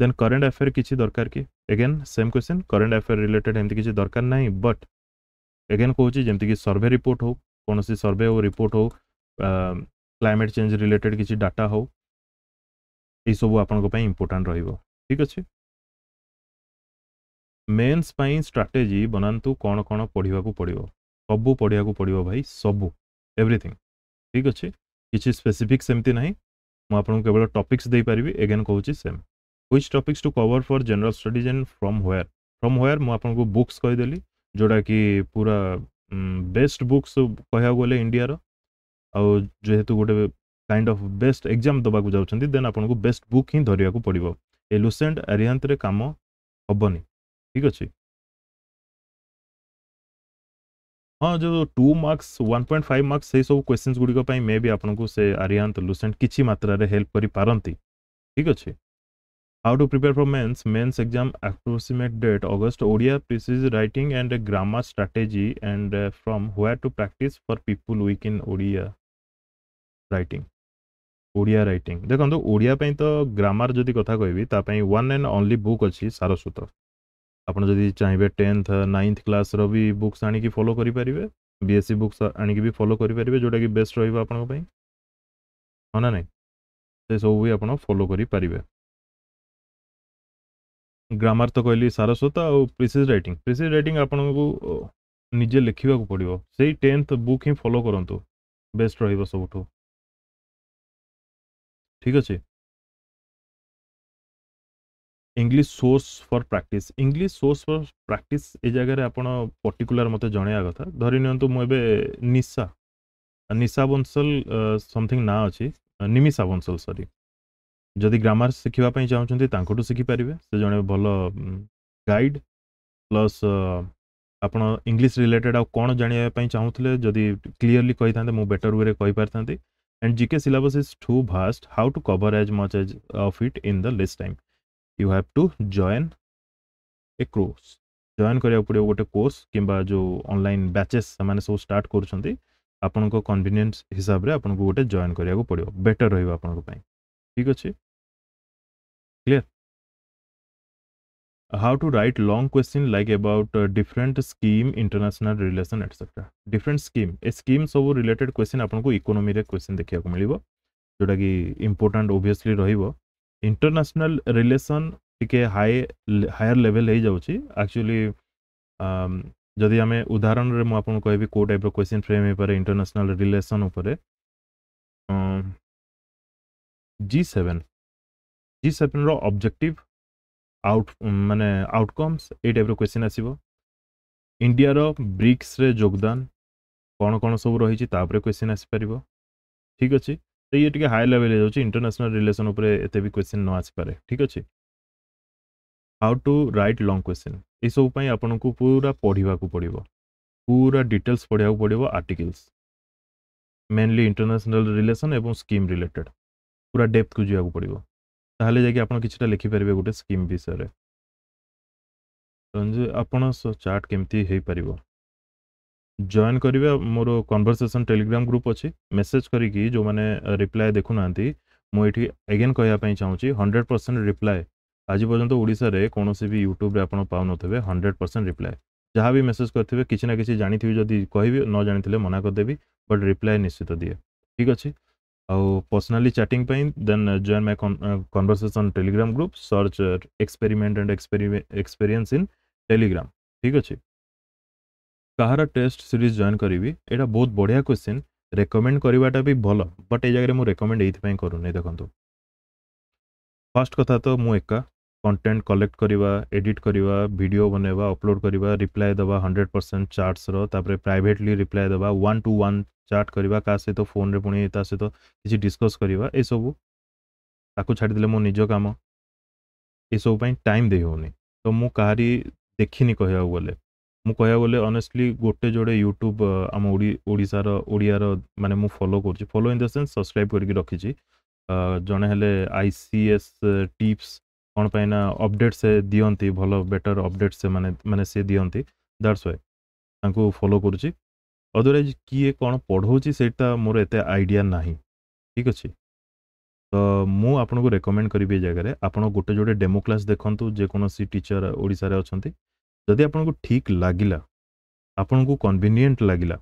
ଦେନ୍ କରେଣ୍ଟ ଆଫେୟାର କିଛି ଦରକାର କି again same question current affair related ଏମିତି କିଛି ଦରକାର ନାହିଁ ବଟ୍ एगेन कहूँ जमीक सर्वे रिपोर्ट हूँ कौन सी सर्वे हो रिपोर्ट हो क्लाइमेट चेंज रिलेटेड किसी डाटा हो यू आपंपाई इम्पोर्टा रिक अच्छे मेन्स स्ट्राटेजी बनातु कौन कौन पढ़ाक पड़ो सब पढ़ाक पड़ो भाई सबू एव्रीथिंग ठीक अच्छे किसी स्पेसीफिक सेमती ना मुझे केवल टपिक्स दे पारि एगेन कहूँ सेम हुई topics to cover for general studies and from where from where मुझे बुक्स कहीदेली ଯୋଉଟାକି ପୁରା ବେଷ୍ଟ ବୁକ୍ସ କହିବାକୁ ଗଲେ ଇଣ୍ଡିଆର ଆଉ ଯେହେତୁ ଗୋଟେ କାଇଣ୍ଡ ଅଫ୍ ବେଷ୍ଟ ଏକ୍ଜାମ୍ ଦେବାକୁ ଯାଉଛନ୍ତି ଦେନ୍ ଆପଣଙ୍କୁ ବେଷ୍ଟ ବୁକ୍ ହିଁ ଧରିବାକୁ ପଡ଼ିବ ଏ ଲୁସେଣ୍ଟ ଆରିହାନ୍ତରେ କାମ ହେବନି ଠିକ୍ ଅଛି ହଁ ଯେଉଁ two marks one point five marks ସେହିସବୁ କ୍ୱେଶ୍ଚିନ୍ସ ଗୁଡ଼ିକ ପାଇଁ ମେ ବି ଆପଣଙ୍କୁ ସେ ଆରିହାନ୍ତ ଲୁସେଣ୍ଟ କିଛି ମାତ୍ରାରେ ହେଲ୍ପ କରିପାରନ୍ତି ଠିକ୍ ଅଛି How to prepare for mains? Mains exam approximate date August. Odia precise writing and a grammar strategy and uh, from where to practice for people weak in Odia writing. odia odia writing grammar jodi Odia writing ଦେଖନ୍ତୁ ଓଡ଼ିଆ ପାଇଁ ତ grammar ଯଦି କଥା କହିବି ତା ପାଇଁ one and only class ଅଛି ସାରସ୍ୱତ ଆପଣ ଯଦି ଚାହିଁବେ ଟେନ୍ଥ ନାଇନ୍ଥ କ୍ଲାସ୍ର ବି ବୁକ୍ସ ଆଣିକି ଫଲୋ କରିପାରିବେ follow ବୁକ୍ସ paribe ବି ଫଲୋ କରିପାରିବେ ଯେଉଁଟାକି ବେଷ୍ଟ ରହିବ ଆପଣଙ୍କ ପାଇଁ ହଁ ନା ନାହିଁ ସେସବୁ ବି follow ଫଲୋ paribe ଗ୍ରାମାର ତ କହିଲି ସାରସ୍ୱତ ଆଉ ପ୍ରିସିଜ୍ ରାଇଟିଂ ପ୍ରିସିଜ୍ ରାଇଟିଂ ଆପଣଙ୍କୁ ନିଜେ ଲେଖିବାକୁ ପଡ଼ିବ ସେଇ ଟେନ୍ଥ ବୁକ୍ ହିଁ ଫଲୋ କରନ୍ତୁ ବେଷ୍ଟ ରହିବ ସବୁଠୁ ଠିକ୍ ଅଛି English source for practice English source for practice ଏ ଜାଗାରେ ଆପଣ ପର୍ଟିକୁଲାର ମୋତେ ଜଣାଇବା କଥା ଧରି ନିଅନ୍ତୁ ମୁଁ ଏବେ ନିଶା ନିଶା ବଂଶଲ ସମଥିଙ୍ଗ ନାଁ ଅଛି ନିମିଶା ବଂଶଲ ସରି जदि ग्रामार शिखापी चाहते शिखिपर से जो भल गाइड प्लस आप इंग्लीश रिलेटेड आज जानापी चाहूल जदि क्लीयरली कही था मुझे बेटर वे पार एंड जिके syllabus is too vast how to cover as much as of it in the less time you have to join a cross join करा पड़ो गोटे कोर्स कि जो अनल बैचेस से सब स्टार्ट करनभीनियंस हिसाब से आपको गोटे जयन करा पड़ो बेटर रही आप ठीक अच्छे clear how to write long question like about different scheme international relation etcetera different scheme a scheme सब रिलेटेड क्वेश्चन आपको इकोनोमी क्वेश्चन देखा मिले जोटा कि इंपोर्टाट ओभीयसली रंटरनासनाल रिलेसन टी हाई हायर लेवेल हो जाए आकचुअली जदि आम उदाहरण में मुझे कह टाइप क्वेश्चन फ्रेम हो पाए international relation G seven G ସେଭେନ୍ର ଅବଜେକ୍ଟିଭ୍ ଆଉଟ୍ ମାନେ ଆଉଟକମ୍ସ ଏଇ ଟାଇପ୍ର କ୍ୱେଶ୍ଚିନ୍ ଆସିବ ଇଣ୍ଡିଆର ବ୍ରିକ୍ସରେ ଯୋଗଦାନ କ'ଣ କ'ଣ ସବୁ ରହିଛି ତା ଉପରେ କ୍ୱେଶ୍ଚିନ୍ ଆସିପାରିବ ଠିକ୍ ଅଛି ତ ଇଏ ଟିକେ ହାଇ ଲେଭେଲ୍ ହେଇଯାଉଛି ଇଣ୍ଟରନ୍ୟାସନାଲ୍ ରିଲେସନ୍ ଉପରେ ଏତେ ବି କ୍ୱେଶ୍ଚିନ୍ ନ ଆସିପାରେ ଠିକ୍ ଅଛି how to write long question ଏସବୁ ପାଇଁ ଆପଣଙ୍କୁ ପୁରା ପଢ଼ିବାକୁ ପଡ଼ିବ ପୁରା ଡିଟେଲ୍ସ ପଢ଼ିବାକୁ ପଡ଼ିବ ଆର୍ଟିକଲ୍ସ ମେନ୍ଲି ଇଣ୍ଟରନ୍ୟାସନାଲ୍ ରିଲେସନ୍ ଏବଂ ସ୍କିମ୍ ରିଲେଟେଡ଼୍ ପୁରା ଡେପ୍ଥକୁ ଯିବାକୁ ପଡ଼ିବ ତାହେଲେ ଯାଇକି ଆପଣ କିଛିଟା ଲେଖିପାରିବେ ଗୋଟେ ସ୍କିମ୍ ବିଷୟରେ ଆପଣ ଚାର୍ଟ କେମିତି ହେଇପାରିବ ଜଏନ୍ କରିବେ ମୋର କନ୍ଭରସେସନ୍ ଟେଲିଗ୍ରାମ୍ ଗ୍ରୁପ୍ ଅଛି ମେସେଜ୍ କରିକି ଯେଉଁମାନେ ରିପ୍ଲାଏ ଦେଖୁନାହାନ୍ତି ମୁଁ ଏଇଠି ଏଗେନ୍ କହିବା ପାଇଁ ଚାହୁଁଛି ହଣ୍ଡ୍ରେଡ଼ ପରସେଣ୍ଟ ରିପ୍ଲାଏ ଆଜି ପର୍ଯ୍ୟନ୍ତ ଓଡ଼ିଶାରେ କୌଣସି ବି ୟୁଟ୍ୟୁବ୍ରେ ଆପଣ ପାଉନଥିବେ ହଣ୍ଡ୍ରେଡ଼ ପରସେଣ୍ଟ ରିପ୍ଲାଏ ଯାହା ବି ମେସେଜ୍ କରିଥିବେ କିଛି ନା କିଛି ଜାଣିଥିବି ଯଦି କହିବି ନ ଜାଣିଥିଲେ ମନା କରିଦେବି ବଟ୍ ରିପ୍ଲାଏ ନିଶ୍ଚିତ ଦିଏ ଠିକ୍ ଅଛି ଆଉ ପର୍ସନାଲି ଚାଟିଂ ପାଇଁ then join my conversation Telegram group search experiment and experience in Telegram ଠିକ୍ ଅଛି କାହାର ଟେଷ୍ଟ ସିରିଜ୍ ଜଏନ୍ କରିବି ଏଇଟା ବହୁତ ବଢ଼ିଆ କ୍ୱେଶ୍ଚିନ୍ ରେକମେଣ୍ଡ କରିବାଟା ବି ଭଲ ବଟ୍ ଏଇ ଜାଗାରେ ମୁଁ ରେକମେଣ୍ଡ ଏଇଥିପାଇଁ କରୁନି ଦେଖନ୍ତୁ ଫାର୍ଷ୍ଟ କଥା ତ ମୁଁ ଏକା कंटेन्ट कलेक्ट करवा एडिट करवा भिड बनवा अपलोड करवा रिप्लाय दे hundred percent chats privately reply देवा वन टू वन चार्ट करवा क्या सहित फोन में पुणी ता सहित किसी डिस्कस करवा यू छाड़ी मो निज कम युवप टाइम दे तो मुझे देखनी कह गले मुझे गले अनेटली गोटे जोड़े यूट्यूब आम ओडार ओडियार मानते कर follow in the sense subscribe करके रखी जड़े आईसीएस टीप्स କ'ଣ ପାଇଁ ନା ଅପଡ଼େଟ୍ ସେ ଦିଅନ୍ତି ଭଲ ବେଟର୍ ଅପଡ଼େଟ୍ ସେମାନେ ମାନେ ସେ ଦିଅନ୍ତି ଦ୍ୟାଟ୍ସ ୱାଏ ତାଙ୍କୁ ଫଲୋ କରୁଛି ଅଦରୱାଇଜ୍ କିଏ କ'ଣ ପଢ଼ଉଛି ସେଇଟା ମୋର ଏତେ ଆଇଡ଼ିଆ ନାହିଁ ଠିକ୍ ଅଛି ତ ମୁଁ ଆପଣଙ୍କୁ ରେକମେଣ୍ଡ କରିବି ଏ ଜାଗାରେ ଆପଣ ଗୋଟେ ଯୋଡ଼େ ଡେମୋ କ୍ଲାସ୍ ଦେଖନ୍ତୁ ଯେକୌଣସି ଟିଚର୍ ଓଡ଼ିଶାରେ ଅଛନ୍ତି ଯଦି ଆପଣଙ୍କୁ ଠିକ୍ ଲାଗିଲା ଆପଣଙ୍କୁ କନଭିନିଏଣ୍ଟ ଲାଗିଲା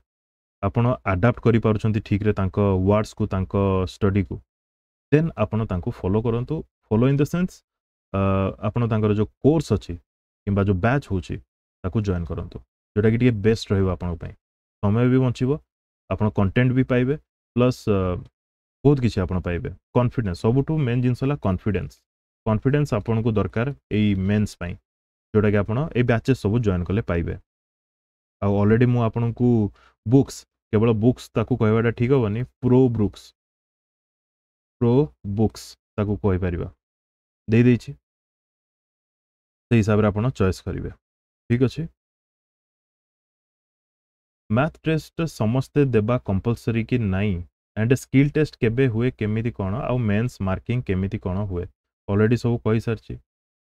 ଆପଣ ଆଡାପ୍ଟ କରିପାରୁଛନ୍ତି ଠିକ୍ରେ ତାଙ୍କ ୱାର୍ଡ଼ସକୁ ତାଙ୍କ ଷ୍ଟଡ଼ିକୁ ଦେନ୍ ଆପଣ ତାଙ୍କୁ ଫଲୋ କରନ୍ତୁ ଫଲୋ ଇନ୍ ଦ ସେନ୍ସ ଆପଣ ତାଙ୍କର ଯେଉଁ କୋର୍ସ ଅଛି କିମ୍ବା ଯେଉଁ ବ୍ୟାଚ୍ ହେଉଛି ତାକୁ ଜଏନ୍ କରନ୍ତୁ ଯେଉଁଟାକି ଟିକେ ବେଷ୍ଟ ରହିବ ଆପଣଙ୍କ ପାଇଁ ସମୟ ବି ବଞ୍ଚିବ ଆପଣ କଣ୍ଟେଣ୍ଟ ବି ପାଇବେ ପ୍ଲସ୍ ବହୁତ କିଛି ଆପଣ ପାଇବେ କନଫିଡେନ୍ସ ସବୁଠୁ ମେନ୍ ଜିନିଷ ହେଲା କନଫିଡେନ୍ସ କନଫିଡେନ୍ସ ଆପଣଙ୍କୁ ଦରକାର ଏଇ ମେନ୍ସ ପାଇଁ ଯେଉଁଟାକି ଆପଣ ଏଇ ବ୍ୟାଚେସ୍ ସବୁ ଜଏନ୍ କଲେ ପାଇବେ ଆଉ ଅଲରେଡ଼ି ମୁଁ ଆପଣଙ୍କୁ ବୁକ୍ସ କେବଳ ବୁକ୍ସ ତାକୁ କହିବାଟା ଠିକ୍ ହେବନି ପ୍ରୋ ବୁକ୍ସ ପ୍ରୋ ବୁକ୍ସ ତାକୁ କହିପାରିବା ଦେଇଦେଇଛି ସେଇ ହିସାବରେ ଆପଣ ଚଏସ୍ କରିବେ ଠିକ୍ ଅଛି ମ୍ୟାଥ୍ ଟେଷ୍ଟ ସମସ୍ତେ ଦେବା କମ୍ପଲସରି କି ନାହିଁ ଆଣ୍ଡ ସ୍କିଲ୍ ଟେଷ୍ଟ କେବେ ହୁଏ କେମିତି କ'ଣ ଆଉ ମେନ୍ସ ମାର୍କିଂ କେମିତି କ'ଣ ହୁଏ ଅଲରେଡ଼ି ସବୁ କହିସାରିଛି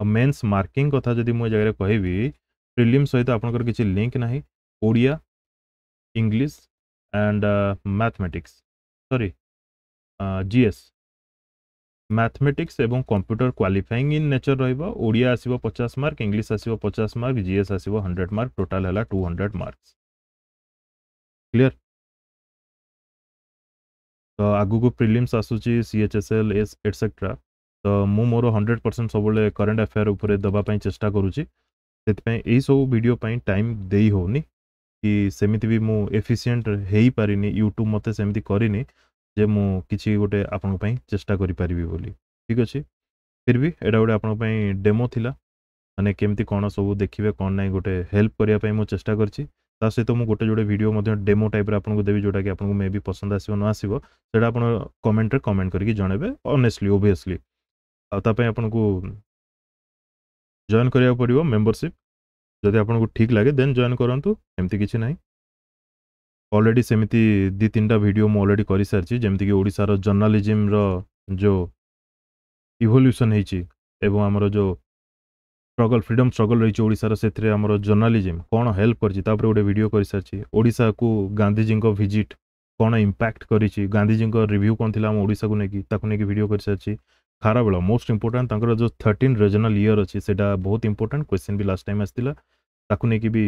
ଆଉ ମେନ୍ସ ମାର୍କିଂ କଥା ଯଦି ମୁଁ ଏ ଜାଗାରେ କହିବି ଫିଲିମ୍ ସହିତ ଆପଣଙ୍କର କିଛି ଲିଙ୍କ୍ ନାହିଁ Odia English and mathematics sorry GS mathematics એબઉં કમ્પ્યુટર ક્વોલિફાઈંગ ઇન નેચર રહીબો ઓડિયા આસિબો 50 માર્ક ઇંગ્લિશ આસિબો 50 માર્ક જીએસ આસિબો 100 માર્ક ટોટલ હેલા 200 માર્ક્સ ક્લિયર તો આગુ કો પ્રિલિમ્સ આસું ચી सीएचएसएल એસ ઇતેટ્રા તો મુ મોરો 100% સબલે કરંટ અફેયર ઉપર દબા પઈ ચેષ્ટા કરું ચી તેત પઈ એઈ સૌ વિડિયો પઈ ટાઈમ દેઈ હોની કે સેમિતિ બી મુ એફિશિયન્ટ હેઈ પારીની YouTube મતે સેમિતિ કરીની ଯେ ମୁଁ କିଛି ଗୋଟେ ଆପଣଙ୍କ ପାଇଁ ଚେଷ୍ଟା କରିପାରିବି ବୋଲି ଠିକ୍ ଅଛି ଫିର୍ ବି ଏଇଟା ଗୋଟେ ଆପଣଙ୍କ ପାଇଁ ଡେମୋ ଥିଲା ମାନେ କେମିତି କ'ଣ ସବୁ ଦେଖିବେ କ'ଣ ନାହିଁ ଗୋଟେ ହେଲ୍ପ କରିବା ପାଇଁ ମୁଁ ଚେଷ୍ଟା କରିଛି ତା ସହିତ ମୁଁ ଗୋଟେ ଯୋଡ଼େ ଭିଡ଼ିଓ ମଧ୍ୟ ଡେମୋ ଟାଇପ୍ର ଆପଣଙ୍କୁ ଦେବି ଯେଉଁଟାକି ଆପଣଙ୍କୁ ମେ ବି ପସନ୍ଦ ଆସିବ ନ ଆସିବ ସେଇଟା ଆପଣ କମେଣ୍ଟରେ କମେଣ୍ଟ କରିକି ଜଣେଇବେ ଅନେଷ୍ଟଲି ଓଭିୟସଲି ଆଉ ତା ପାଇଁ ଆପଣଙ୍କୁ ଜଏନ୍ କରିବାକୁ ପଡ଼ିବ ମେମ୍ବରସିପ୍ ଯଦି ଆପଣଙ୍କୁ ଠିକ୍ ଲାଗେ ଦେନ୍ ଜଏନ୍ କରନ୍ତୁ ଏମିତି କିଛି ନାହିଁ অলরেডি সমিতি দি তিনটা ভিডিও ম অলরেডি করি সার্চি যেমন কি ওড়িশার জার্নালিজম র যে ইভলুশন হইছে এবম আমরো যে স্ট্রাগল ফ্রিডম স্ট্রাগল হইছে ওড়িশার সেটি আমরা জার্নালিজম কোন হেল্প করজি তাপরে ভিডিও করি সার্চি ওড়িশা কো গান্ধীজি কো ভিজিট কোন ইমপ্যাক্ট করিছে গান্ধীজি কো রিভিউ কোন থিলা ওড়িশা কো নেকি তা কো নেকি ভিডিও করি সার্চি খারাপ বল मोस्ट ইম্পর্টেন্ট তংকর যে 13 রিজIONAL ইয়ার আছে সেটা বহুত ইম্পর্টেন্ট কোশ্চেন বি লাস্ট টাইম আসতিলা তা কো নেকি বি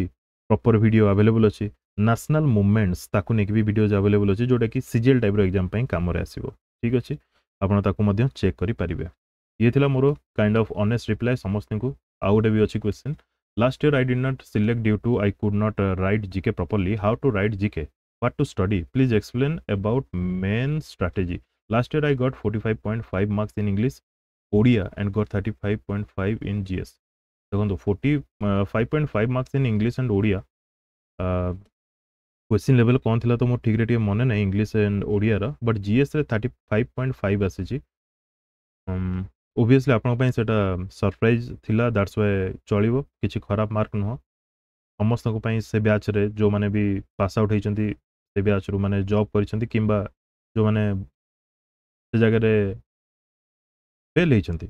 প্রপার ভিডিও अवेलेबल আছে ন্যাশনাল ମୁଭମେଣ୍ଟସ୍ ତାକୁ ନେଇକି ବି ଭିଡ଼ିଓଜ୍ ଆଭେଲେବୁଲ୍ ଅଛି ଯେଉଁଟାକି ସିଜିଏଲ୍ ଟାଇପ୍ର ଏକ୍ଜାମ୍ ପାଇଁ କାମରେ ଆସିବ ଠିକ୍ ଅଛି ଆପଣ ତାକୁ ମଧ୍ୟ ଚେକ୍ କରିପାରିବେ ଇଏ ଥିଲା ମୋର କାଇଣ୍ଡ ଅଫ୍ ଅନେଷ୍ଟ ରିପ୍ଲାଏ ସମସ୍ତଙ୍କୁ ଆଉ ଗୋଟେ ବି ଅଛି question last year I did not select due to I could not write GK properly how to write GK what to study please explain about main strategy last year i got 45.5 marks in english odia and got 35.5 in gs দেখুন 45.5 marks in English and Odia question level कौन थी तो मोर ठीक है मन ना English and ओडियार but GS thirty five point five आसी ओभीयसली आपंपाई सरप्राइज थिला दैट्स वाए चलो किसी खराब मार्क नुह समस्त से ब्याच रे जो मैंने भी पास आउट होती से ब्याच रु मैंने जॉब कर जो मैंने से जगार फेल होती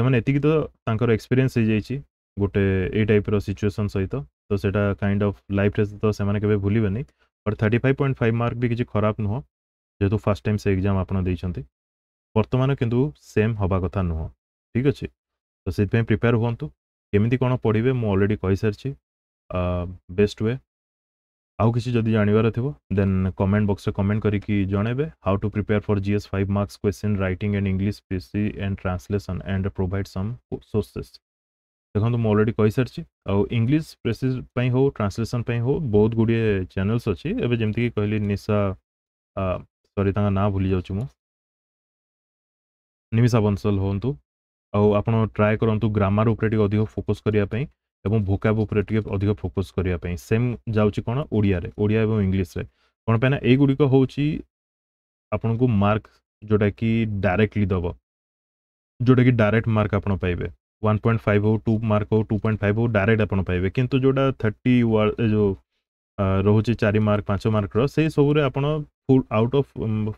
से एति तो एक्सपीरियंस हो जाए गोटे ये टाइप सिचुएसन सहित तो सेटा काइंड ऑफ लाइफ रे तो से भूल बट भूलिबे नै और 35.5 मार्क भी किसी खराब नुह हो जेतु फर्स्ट टाइम से एग्जाम आपन देइछन्ते वर्तमान किंतु सेम होबा कथा न ठीक अछि तो सेत पे प्रिपेयर होवंतु केमिति कोन पढिबे मो ऑलरेडी कहि सरछि बेस्ट वे आउ किसी जदि जानिबार थिवो देन कमेंट बक्स से कमेंट करी कि how to prepare for GS five marks question writing and English precis and translation and provide some sources ଦେଖନ୍ତୁ ମୁଁ ଅଲରେଡ଼ି କହିସାରିଛି ଆଉ ଇଂଲିଶ ପ୍ରେସିସ୍ ପାଇଁ ହଉ ଟ୍ରାନ୍ସଲେସନ୍ ପାଇଁ ହଉ ବହୁତ ଗୁଡ଼ିଏ ଚ୍ୟାନେଲ୍ସ ଅଛି ଏବେ ଯେମିତିକି କହିଲି ନିଶା ସରି ତାଙ୍କ ନାଁ ଭୁଲି ଯାଉଛି ମୁଁ ନିମିଷା ବଂଶଲ ହୁଅନ୍ତୁ ଆଉ ଆପଣ ଟ୍ରାଏ କରନ୍ତୁ ଗ୍ରାମାର ଉପରେ ଟିକେ ଅଧିକ ଫୋକସ୍ କରିବା ପାଇଁ ଏବଂ ଭୋକାବ ଉପରେ ଟିକେ ଅଧିକ ଫୋକସ୍ କରିବା ପାଇଁ ସେମ୍ ଯାଉଛି କ'ଣ ଓଡ଼ିଆରେ ଓଡ଼ିଆ ଏବଂ ଇଂଲିଶରେ କ'ଣ ପାଇଁ ନା ଏଇଗୁଡ଼ିକ ହେଉଛି ଆପଣଙ୍କୁ ମାର୍କ ଯେଉଁଟାକି ଡାଇରେକ୍ଟଲି ଦେବ ଯେଉଁଟାକି ଡାଇରେକ୍ଟ ମାର୍କ ଆପଣ ପାଇବେ वन पॉइंट फाइव हो टू मार्क हो टू पॉइंट फाइव हो डायरेक्ट आप पाए कि जोड़ा थर्टी जो रोच चार मार्क पांच मार्क से सब full out of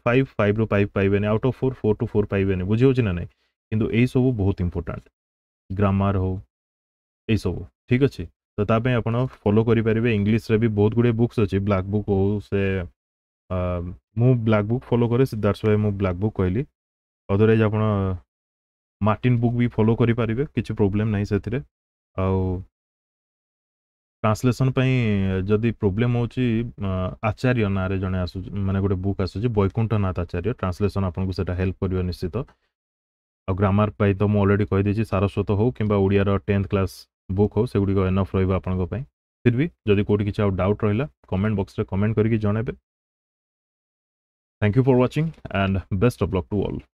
five five रू फाइव पाइबे out of four four two four पाइबे बुझे ना ना कि सब बहुत इम्पोर्टाट ग्रामर हो सब ठीक अच्छे तो आप फलो करेंगे इंग्लीश भी बहुत गुड़े बुक्स अच्छे ब्लाक बुक हो से मु ब्लाक बुक फलो कैसे सिद्धार्थ भाई मुझ ब्लाक बुक कहली अदरवैज आप ମାର୍ଟିନ୍ ବୁକ୍ ବି ଫଲୋ କରିପାରିବେ କିଛି ପ୍ରୋବ୍ଲେମ୍ ନାହିଁ ସେଥିରେ ଆଉ ଟ୍ରାନ୍ସଲେସନ୍ ପାଇଁ ଯଦି ପ୍ରୋବ୍ଲେମ୍ ହେଉଛି ଆଚାର୍ଯ୍ୟ ନାଁରେ ଜଣେ ଆସୁଛି ମାନେ ଗୋଟେ ବୁକ୍ ଆସୁଛି ବୈକୁଣ୍ଠନାଥ ଆଚାର୍ଯ୍ୟ ଟ୍ରାନ୍ସଲେସନ୍ ଆପଣଙ୍କୁ ସେଇଟା ହେଲ୍ପ କରିବ ନିଶ୍ଚିତ ଆଉ ଗ୍ରାମାର ପାଇଁ ତ ମୁଁ ଅଲରେଡ଼ି କହିଦେଇଛି ସାରସ୍ୱତ ହଉ କିମ୍ବା ଓଡ଼ିଆର ଟେନ୍ଥ କ୍ଲାସ୍ ବୁକ୍ ହଉ ସେଗୁଡ଼ିକ ଏନଫ୍ ରହିବ ଆପଣଙ୍କ ପାଇଁ ଫିର୍ ବି ଯଦି କେଉଁଠି କିଛି ଆଉ ଡାଉଟ୍ ରହିଲା କମେଣ୍ଟ ବକ୍ସରେ କମେଣ୍ଟ କରିକି ଜଣାଇବେ Thank you for watching and best of luck to all.